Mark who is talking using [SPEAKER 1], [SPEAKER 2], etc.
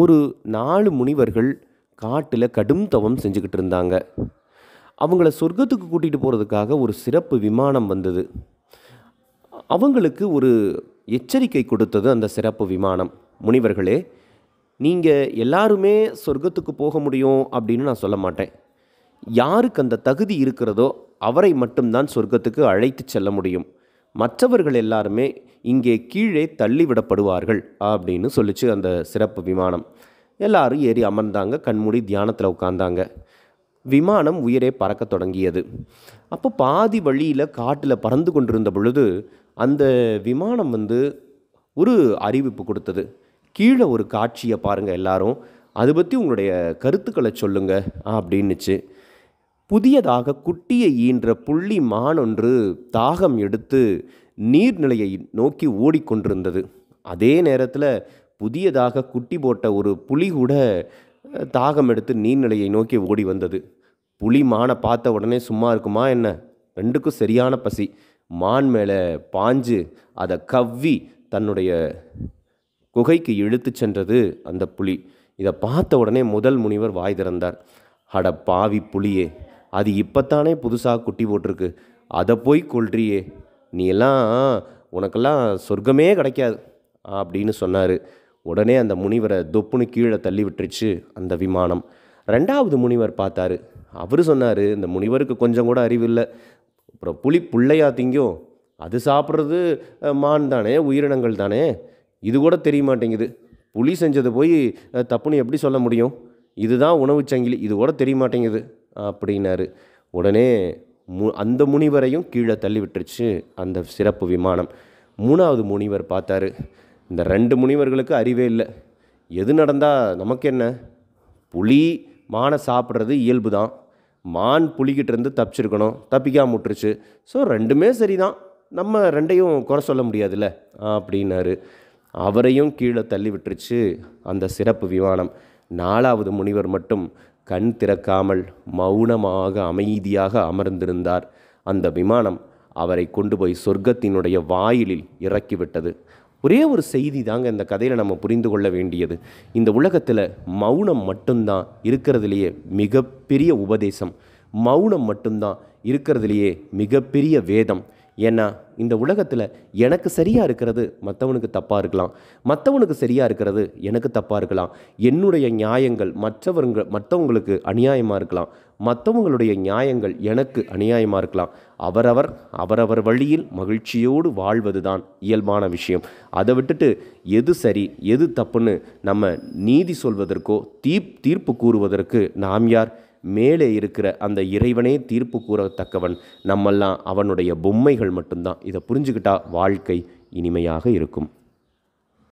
[SPEAKER 1] ஒரு நாலு முனிவர்கள் காட்டில் கடும் தவம் செஞ்சுக்கிட்டு இருந்தாங்க அவங்கள சொர்க்கத்துக்கு கூட்டிகிட்டு போகிறதுக்காக ஒரு சிறப்பு விமானம் வந்தது அவங்களுக்கு ஒரு எச்சரிக்கை கொடுத்தது அந்த சிறப்பு விமானம் முனிவர்களே நீங்கள் எல்லாருமே சொர்க்கத்துக்கு போக முடியும் அப்படின்னு நான் சொல்ல மாட்டேன் யாருக்கு அந்த தகுதி இருக்கிறதோ அவரை மட்டும்தான் சொர்க்கத்துக்கு அழைத்து செல்ல முடியும் மற்றவர்கள் எல்லாருமே இங்கே கீழே தள்ளிவிடப்படுவார்கள் அப்படின்னு சொல்லிச்சு அந்த சிறப்பு விமானம் எல்லாரும் ஏறி அமர்ந்தாங்க கண்மூடி தியானத்தில் உட்காந்தாங்க விமானம் உயிரே பறக்க தொடங்கியது அப்போ பாதி வழியில் காட்டில் பறந்து கொண்டிருந்த பொழுது அந்த விமானம் வந்து ஒரு அறிவிப்பு கொடுத்தது கீழே ஒரு காட்சியை பாருங்கள் எல்லாரும் அதை பற்றி உங்களுடைய கருத்துக்களை சொல்லுங்கள் அப்படின்னுச்சு புதியதாக குட்டியை ஈன்ற புள்ளி மானொன்று தாகம் எடுத்து நீர்நிலையை நோக்கி ஓடிக்கொண்டிருந்தது அதே நேரத்தில் புதியதாக குட்டி போட்ட ஒரு புலி கூட தாகம் எடுத்து நீர்நிலையை நோக்கி ஓடி வந்தது புலி மானை பார்த்த உடனே சும்மா இருக்குமா என்ன ரெண்டுக்கும் சரியான பசி மான் மேலே பாஞ்சு அதை கவ்வி தன்னுடைய குகைக்கு இழுத்து சென்றது அந்த புலி இதை பார்த்த உடனே முதல் முனிவர் வாய் திறந்தார் அட பாவி புலியே அது இப்போத்தானே புதுசாக குட்டி போட்டிருக்கு அதை போய் கொள்றியே நீ எல்லாம் உனக்கெல்லாம் சொர்க்கமே கிடைக்காது அப்படின்னு சொன்னார் உடனே அந்த முனிவரை தொப்புன்னு கீழே தள்ளி விட்டுருச்சு அந்த விமானம் ரெண்டாவது முனிவர் பார்த்தாரு அவர் சொன்னார் இந்த முனிவருக்கு கொஞ்சம் கூட அறிவில்லை அப்புறம் புளி புள்ளையா திங்கும் அது சாப்பிட்றது மான் தானே உயிரினங்கள் தானே இது கூட தெரிய மாட்டேங்குது புலி செஞ்சது போய் தப்புன்னு எப்படி சொல்ல முடியும் இதுதான் உணவு சங்கிலி இது கூட தெரிய மாட்டேங்குது அப்படின்னாரு உடனே மு அந்த முனிவரையும் கீழே தள்ளி விட்டுருச்சு அந்த சிறப்பு விமானம் மூணாவது முனிவர் பார்த்தாரு இந்த ரெண்டு முனிவர்களுக்கு அறிவே இல்லை எது நடந்தால் நமக்கு என்ன புலி மானை சாப்பிட்றது இயல்பு தான் மான் புலிகிட்டேருந்து தப்பிச்சிருக்கணும் தப்பிக்காம விட்டுருச்சு ஸோ ரெண்டுமே சரி தான் நம்ம ரெண்டையும் குறை சொல்ல முடியாதுல்ல அப்படின்னாரு அவரையும் கீழே தள்ளி விட்டுருச்சு அந்த சிறப்பு விமானம் நாலாவது முனிவர் மட்டும் கண் திறக்காமல் மௌனமாக அமைதியாக அமர்ந்திருந்தார் அந்த விமானம் அவரை கொண்டு போய் சொர்க்கத்தினுடைய வாயிலில் இறக்கிவிட்டது ஒரே ஒரு செய்தி தாங்க இந்த கதையில் நம்ம புரிந்து கொள்ள வேண்டியது இந்த உலகத்தில் மௌனம் மட்டும்தான் இருக்கிறதுலேயே மிகப்பெரிய உபதேசம் மௌனம் மட்டும்தான் இருக்கிறதுலேயே மிகப்பெரிய வேதம் ஏன்னா இந்த உலகத்தில் எனக்கு சரியாக இருக்கிறது மற்றவனுக்கு தப்பாக இருக்கலாம் மற்றவனுக்கு சரியாக இருக்கிறது எனக்கு தப்பாக இருக்கலாம் என்னுடைய நியாயங்கள் மற்றவங்க மற்றவங்களுக்கு அநியாயமாக இருக்கலாம் மற்றவங்களுடைய நியாயங்கள் எனக்கு அநியாயமாக இருக்கலாம் அவரவர் அவரவர் வழியில் மகிழ்ச்சியோடு வாழ்வது தான் இயல்பான விஷயம் அதை விட்டுட்டு எது சரி எது தப்புன்னு நம்ம நீதி சொல்வதற்கோ தீ தீர்ப்பு கூறுவதற்கு நாம் யார் மேலே இருக்கிற அந்த இறைவனே தீர்ப்பு கூறத்தக்கவன் நம்மெல்லாம் அவனுடைய பொம்மைகள் மட்டும்தான் இதை புரிஞ்சுக்கிட்டா வாழ்க்கை இனிமையாக இருக்கும்